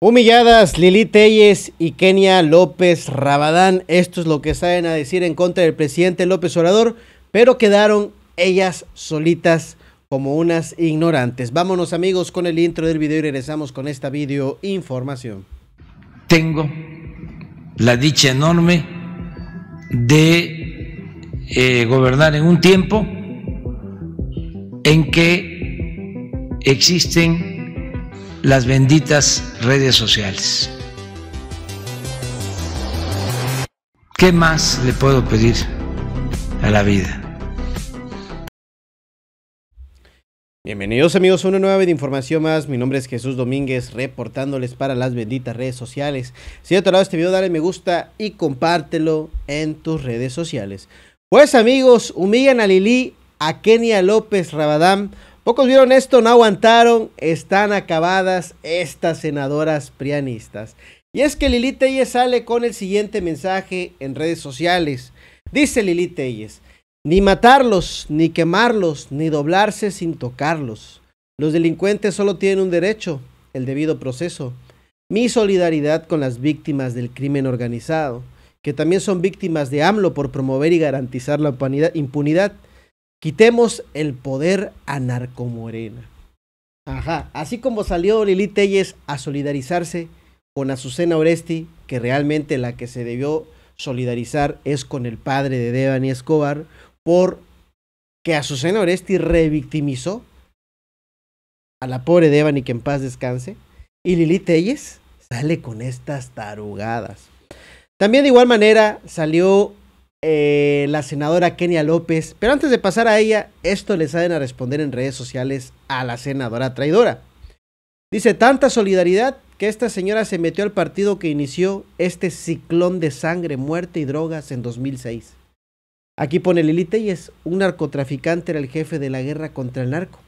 Humilladas Lili Telles y Kenia López Rabadán. Esto es lo que saben a decir en contra del presidente López Obrador, pero quedaron ellas solitas como unas ignorantes. Vámonos amigos con el intro del video y regresamos con esta video información. Tengo la dicha enorme de eh, gobernar en un tiempo en que existen las benditas redes sociales. ¿Qué más le puedo pedir a la vida? Bienvenidos amigos a una nueva de información más. Mi nombre es Jesús Domínguez, reportándoles para las benditas redes sociales. Si te ha este video, dale me gusta y compártelo en tus redes sociales. Pues amigos, humillan a Lili, a Kenia López Rabadán Pocos vieron esto, no aguantaron, están acabadas estas senadoras prianistas. Y es que Lili Telles sale con el siguiente mensaje en redes sociales. Dice Lili Telles, ni matarlos, ni quemarlos, ni doblarse sin tocarlos. Los delincuentes solo tienen un derecho, el debido proceso. Mi solidaridad con las víctimas del crimen organizado, que también son víctimas de AMLO por promover y garantizar la impunidad Quitemos el poder a Narcomorena. Ajá, así como salió Lili Telles a solidarizarse con Azucena Oresti, que realmente la que se debió solidarizar es con el padre de Devani Escobar, por que Azucena Oresti revictimizó a la pobre Devani que en paz descanse, y Lili Telles sale con estas tarugadas. También de igual manera salió eh, la senadora Kenia López. Pero antes de pasar a ella, esto le saben a responder en redes sociales a la senadora traidora. Dice, tanta solidaridad que esta señora se metió al partido que inició este ciclón de sangre, muerte y drogas en 2006. Aquí pone Lili es un narcotraficante era el jefe de la guerra contra el narco.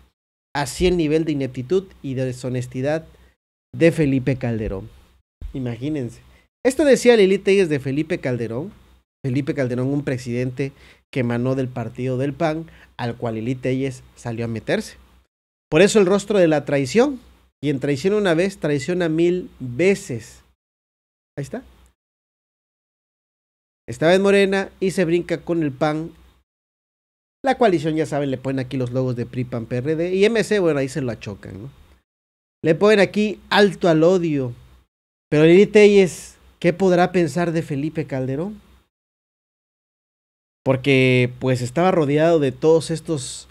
Así el nivel de ineptitud y de deshonestidad de Felipe Calderón. Imagínense. Esto decía Lili es de Felipe Calderón, Felipe Calderón, un presidente que emanó del partido del PAN, al cual Lili Telles salió a meterse. Por eso el rostro de la traición. Quien traición una vez, traiciona mil veces. Ahí está. Estaba en Morena y se brinca con el PAN. La coalición, ya saben, le ponen aquí los logos de PRI, PAN, PRD y MC, bueno, ahí se lo achocan, Le ponen aquí alto al odio. Pero Lili ¿qué podrá pensar de Felipe Calderón? Porque pues estaba rodeado de todos estos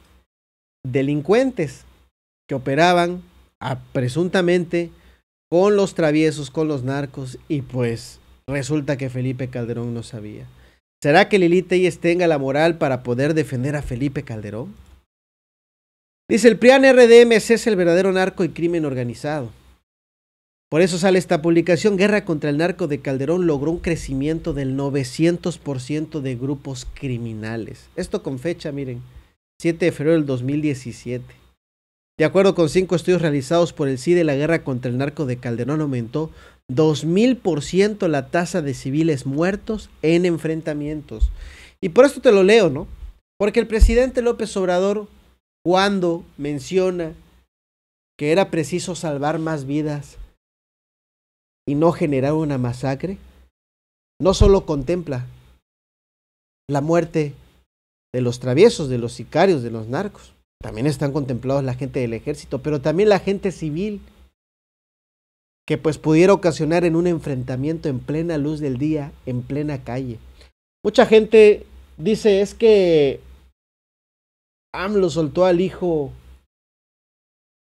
delincuentes que operaban a, ah, presuntamente con los traviesos, con los narcos y pues resulta que Felipe Calderón no sabía. ¿Será que Lili y tenga la moral para poder defender a Felipe Calderón? Dice el PRIAN RDM es el verdadero narco y crimen organizado. Por eso sale esta publicación, Guerra contra el Narco de Calderón logró un crecimiento del 900% de grupos criminales. Esto con fecha, miren, 7 de febrero del 2017. De acuerdo con cinco estudios realizados por el CIDE, la guerra contra el narco de Calderón aumentó 2000% la tasa de civiles muertos en enfrentamientos. Y por esto te lo leo, ¿no? Porque el presidente López Obrador, cuando menciona que era preciso salvar más vidas, y no generar una masacre, no solo contempla la muerte de los traviesos, de los sicarios, de los narcos, también están contemplados la gente del ejército, pero también la gente civil, que pues pudiera ocasionar en un enfrentamiento en plena luz del día, en plena calle. Mucha gente dice es que AMLO soltó al hijo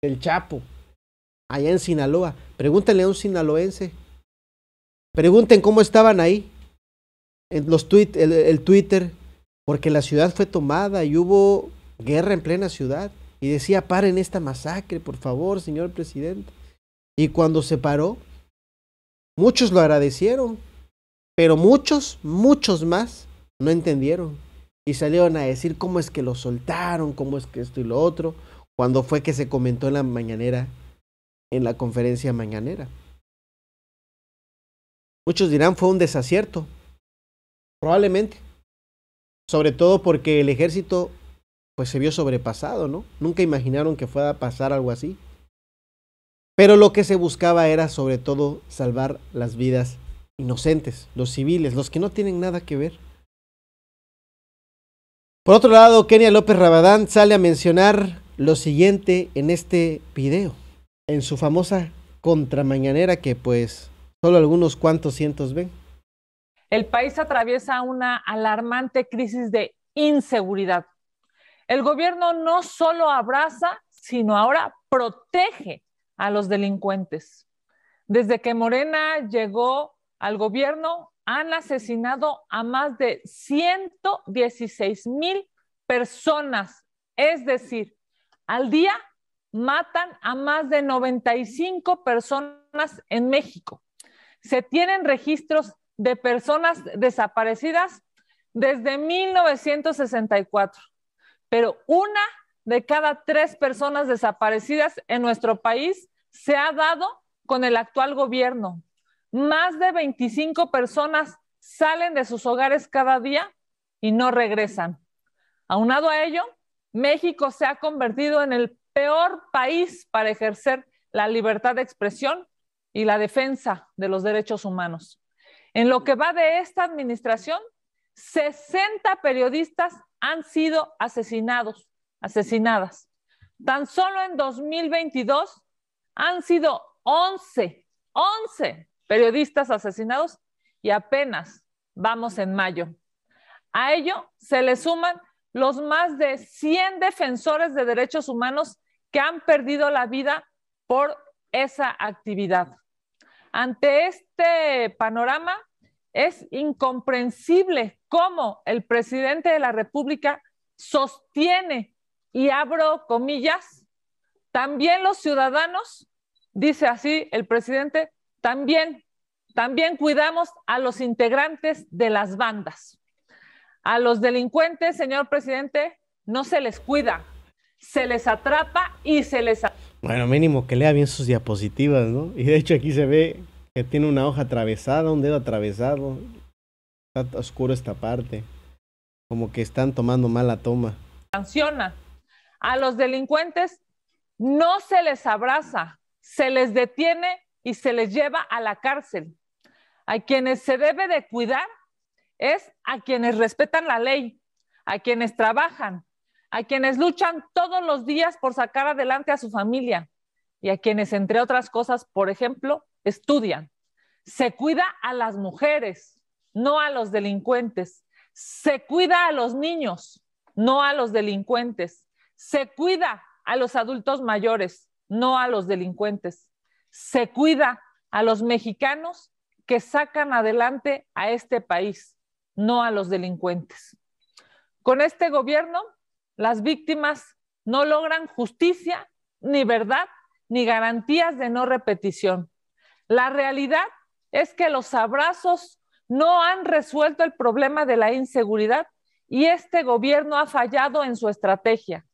del Chapo, allá en Sinaloa. Pregúntenle a un sinaloense. Pregunten cómo estaban ahí. En los el Twitter, porque la ciudad fue tomada y hubo guerra en plena ciudad. Y decía, paren esta masacre, por favor, señor presidente. Y cuando se paró, muchos lo agradecieron, pero muchos, muchos más no entendieron. Y salieron a decir cómo es que lo soltaron, cómo es que esto y lo otro, cuando fue que se comentó en la mañanera en la conferencia mañanera. Muchos dirán fue un desacierto. Probablemente. Sobre todo porque el ejército pues se vio sobrepasado, ¿no? Nunca imaginaron que fuera a pasar algo así. Pero lo que se buscaba era sobre todo salvar las vidas inocentes, los civiles, los que no tienen nada que ver. Por otro lado, Kenia López Rabadán sale a mencionar lo siguiente en este video en su famosa contramañanera que pues solo algunos cuantos cientos ven. El país atraviesa una alarmante crisis de inseguridad. El gobierno no solo abraza, sino ahora protege a los delincuentes. Desde que Morena llegó al gobierno, han asesinado a más de 116 mil personas, es decir, al día matan a más de 95 personas en México. Se tienen registros de personas desaparecidas desde 1964, pero una de cada tres personas desaparecidas en nuestro país se ha dado con el actual gobierno. Más de 25 personas salen de sus hogares cada día y no regresan. Aunado a ello, México se ha convertido en el peor país para ejercer la libertad de expresión y la defensa de los derechos humanos. En lo que va de esta administración, 60 periodistas han sido asesinados, asesinadas. Tan solo en 2022 han sido 11, 11 periodistas asesinados y apenas vamos en mayo. A ello se le suman los más de 100 defensores de derechos humanos que han perdido la vida por esa actividad. Ante este panorama, es incomprensible cómo el presidente de la República sostiene, y abro comillas, también los ciudadanos, dice así el presidente, también, también cuidamos a los integrantes de las bandas. A los delincuentes, señor presidente, no se les cuida, se les atrapa y se les... Bueno, mínimo que lea bien sus diapositivas, ¿no? Y de hecho aquí se ve que tiene una hoja atravesada, un dedo atravesado. Está oscuro esta parte. Como que están tomando mala toma. Sanciona. A los delincuentes no se les abraza, se les detiene y se les lleva a la cárcel. A quienes se debe de cuidar es a quienes respetan la ley, a quienes trabajan, a quienes luchan todos los días por sacar adelante a su familia y a quienes, entre otras cosas, por ejemplo, estudian. Se cuida a las mujeres, no a los delincuentes. Se cuida a los niños, no a los delincuentes. Se cuida a los adultos mayores, no a los delincuentes. Se cuida a los mexicanos que sacan adelante a este país, no a los delincuentes. Con este gobierno las víctimas no logran justicia, ni verdad, ni garantías de no repetición. La realidad es que los abrazos no han resuelto el problema de la inseguridad y este gobierno ha fallado en su estrategia,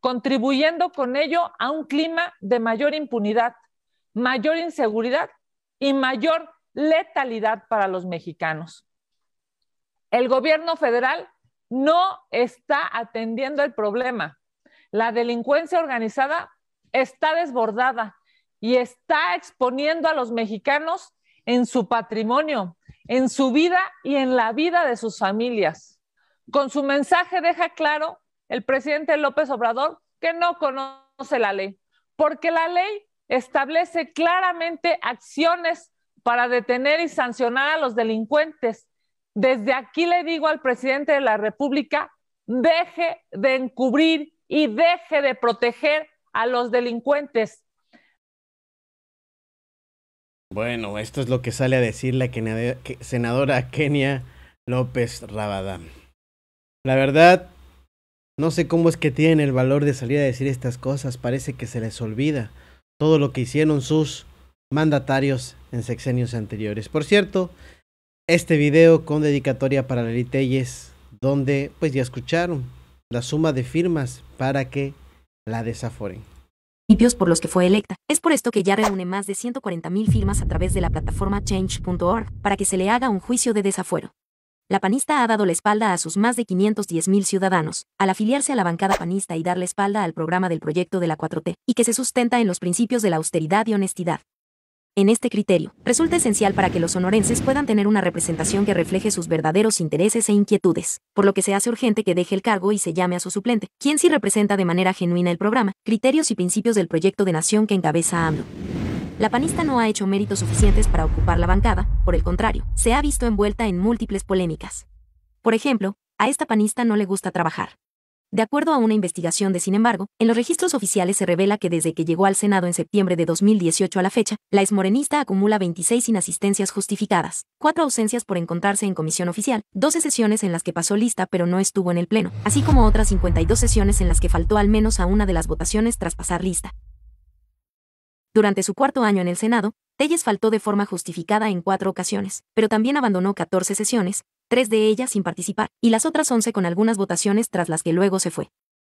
contribuyendo con ello a un clima de mayor impunidad, mayor inseguridad y mayor letalidad para los mexicanos. El gobierno federal no está atendiendo el problema. La delincuencia organizada está desbordada y está exponiendo a los mexicanos en su patrimonio, en su vida y en la vida de sus familias. Con su mensaje deja claro el presidente López Obrador que no conoce la ley, porque la ley establece claramente acciones para detener y sancionar a los delincuentes desde aquí le digo al presidente de la República, deje de encubrir y deje de proteger a los delincuentes. Bueno, esto es lo que sale a decir la senadora Kenia López Rabadán. La verdad, no sé cómo es que tienen el valor de salir a decir estas cosas, parece que se les olvida todo lo que hicieron sus mandatarios en sexenios anteriores. Por cierto, este video con dedicatoria para Lali Telles, donde pues ya escucharon la suma de firmas para que la desaforen por los que fue electa. Es por esto que ya reúne más de 140.000 firmas a través de la plataforma change.org para que se le haga un juicio de desafuero. La panista ha dado la espalda a sus más de 510 mil ciudadanos, al afiliarse a la bancada panista y dar la espalda al programa del proyecto de la 4T, y que se sustenta en los principios de la austeridad y honestidad. En este criterio, resulta esencial para que los sonorenses puedan tener una representación que refleje sus verdaderos intereses e inquietudes, por lo que se hace urgente que deje el cargo y se llame a su suplente, quien sí representa de manera genuina el programa, criterios y principios del proyecto de nación que encabeza AMLO. La panista no ha hecho méritos suficientes para ocupar la bancada, por el contrario, se ha visto envuelta en múltiples polémicas. Por ejemplo, a esta panista no le gusta trabajar. De acuerdo a una investigación de Sin embargo, en los registros oficiales se revela que desde que llegó al Senado en septiembre de 2018 a la fecha, la esmorenista acumula 26 inasistencias justificadas, cuatro ausencias por encontrarse en comisión oficial, 12 sesiones en las que pasó lista pero no estuvo en el Pleno, así como otras 52 sesiones en las que faltó al menos a una de las votaciones tras pasar lista. Durante su cuarto año en el Senado, Telles faltó de forma justificada en cuatro ocasiones, pero también abandonó 14 sesiones, tres de ellas sin participar, y las otras once con algunas votaciones tras las que luego se fue.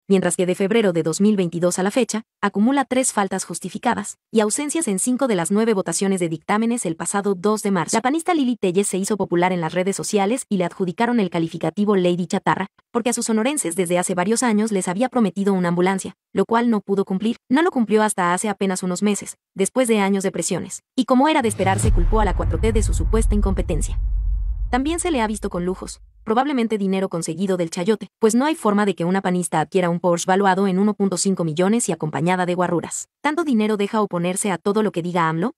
Mientras que de febrero de 2022 a la fecha, acumula tres faltas justificadas y ausencias en cinco de las nueve votaciones de dictámenes el pasado 2 de marzo. La panista Lili Telles se hizo popular en las redes sociales y le adjudicaron el calificativo Lady Chatarra, porque a sus honorenses desde hace varios años les había prometido una ambulancia, lo cual no pudo cumplir, no lo cumplió hasta hace apenas unos meses, después de años de presiones, y como era de esperarse culpó a la 4T de su supuesta incompetencia. También se le ha visto con lujos, probablemente dinero conseguido del chayote, pues no hay forma de que una panista adquiera un Porsche valuado en 1.5 millones y acompañada de guarruras. ¿Tanto dinero deja oponerse a todo lo que diga AMLO?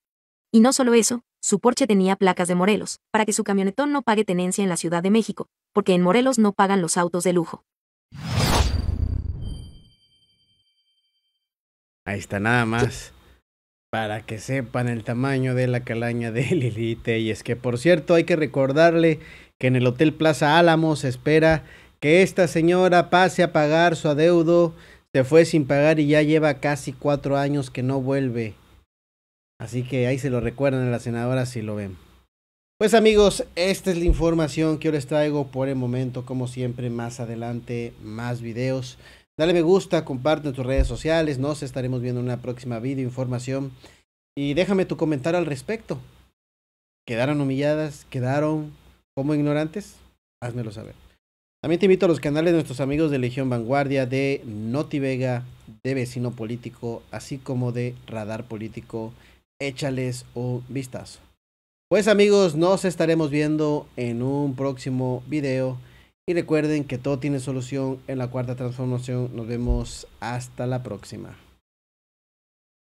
Y no solo eso, su Porsche tenía placas de Morelos, para que su camionetón no pague tenencia en la Ciudad de México, porque en Morelos no pagan los autos de lujo. Ahí está, nada más para que sepan el tamaño de la calaña de Lilith. Y es que, por cierto, hay que recordarle que en el Hotel Plaza Álamos se espera que esta señora pase a pagar su adeudo. Se fue sin pagar y ya lleva casi cuatro años que no vuelve. Así que ahí se lo recuerdan a la senadora si lo ven. Pues amigos, esta es la información que yo les traigo por el momento. Como siempre, más adelante, más videos. Dale me gusta, comparte en tus redes sociales. Nos estaremos viendo en una próxima video información. Y déjame tu comentario al respecto. ¿Quedaron humilladas? ¿Quedaron como ignorantes? Házmelo saber. También te invito a los canales de nuestros amigos de Legión Vanguardia, de Noti Vega, de Vecino Político, así como de Radar Político. Échales un vistazo. Pues amigos, nos estaremos viendo en un próximo video. Y recuerden que todo tiene solución en la cuarta transformación. Nos vemos hasta la próxima.